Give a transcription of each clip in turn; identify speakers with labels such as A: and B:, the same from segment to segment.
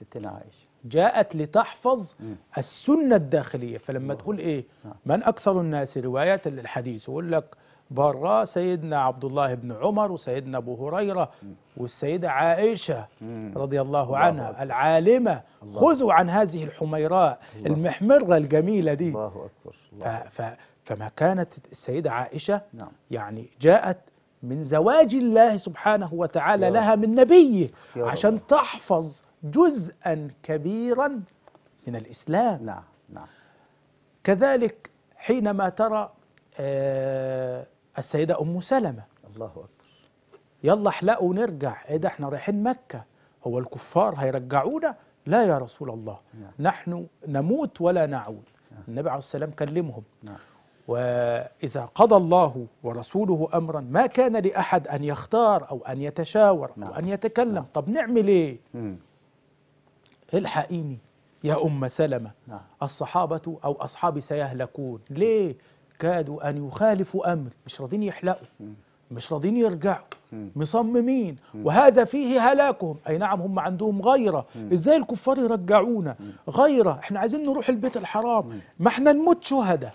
A: ستنا عائشة
B: جاءت لتحفظ م. السنة الداخلية فلما الله. تقول إيه نعم. من أكثر الناس رواية للحديث يقول لك برا سيدنا عبد الله بن عمر وسيدنا أبو هريرة والسيدة عائشة رضي الله, عنها الله العالمة الله. خذوا عن هذه الحميراء الله. المحمرة الجميلة دي الله أكبر الله. ف ف فما كانت السيدة عائشة نعم. يعني جاءت من زواج الله سبحانه وتعالى لها من نبيه عشان تحفظ جزءا كبيرا من الإسلام نعم نعم كذلك حينما ترى آه، السيدة أم سلمة الله أكبر يلا احلقوا ونرجع ايه ده احنا رايحين مكة هو الكفار هيرجعونا لا يا رسول الله نعم. نحن نموت ولا نعود نعم. النبي عليه السلام كلمهم نعم. وإذا قضى الله ورسوله أمرا ما كان لأحد أن يختار أو أن يتشاور نعم. أو أن يتكلم نعم. طب نعمل إيه مم. الحقيني يا أم سلمة نعم. الصحابة أو أصحابي سيهلكون ليه كادوا أن يخالفوا أمري مش راضين يحلقوا مش راضين يرجعوا مصممين وهذا فيه هلاكهم أي نعم هم عندهم غيرة إزاي الكفار يرجعونا غيرة إحنا عايزين نروح البيت الحرام ما إحنا نموت شهداء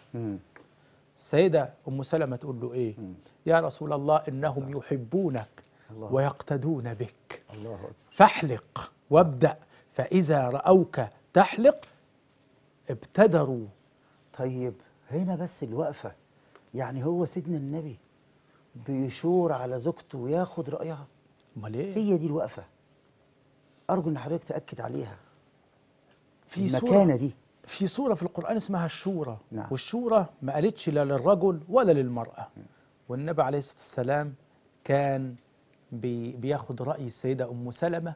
B: السيدة أم سلمة تقول له إيه يا رسول الله إنهم يحبونك ويقتدون بك فاحلق وابدأ فإذا رأوك تحلق ابتدروا طيب
A: هنا بس الوقفة يعني هو سيدنا النبي بيشور على زوجته وياخد رأيها امال ايه هي دي الوقفة أرجو إن حضرتك تأكد عليها في المكانة دي
B: في سورة في القرآن اسمها الشورى نعم. والشورى ما قالتش لا للرجل ولا للمرأة والنبي عليه الصلاة والسلام كان بي بياخد رأي السيدة أم سلمة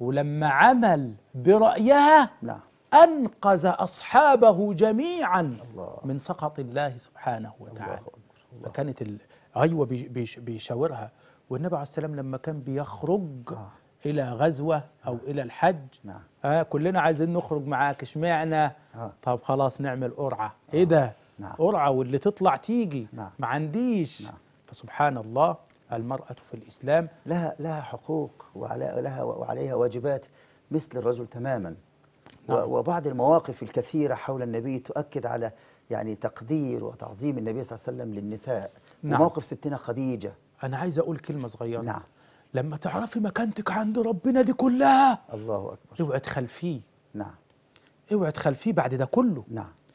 B: ولما عمل برأيها نعم أنقذ أصحابه جميعا الله من سخط الله سبحانه وتعالى الله فكانت أيوة بيش... بيشاورها والنبي عليه السلام لما كان بيخرج آه. إلى غزوة أو آه. إلى الحج نعم. آه كلنا عايزين نخرج معاك اشمعنا آه. طب خلاص نعمل قرعة آه. إيه ده نعم. قرعة واللي تطلع تيجي نعم. ما عنديش نعم. فسبحان الله المرأة في الإسلام لها لها حقوق ولها وعليها واجبات مثل الرجل
A: تماما نعم. وبعض المواقف الكثيرة حول النبي تؤكد على يعني تقدير وتعظيم النبي صلى الله عليه وسلم للنساء نعم. موقف ستنا خديجة أنا عايز أقول
B: كلمة صغيرة نعم لما تعرفي مكانتك عند ربنا دي كلها الله أكبر اوعي تخلفيه نعم اوعي تخلفيه بعد ده كله نعم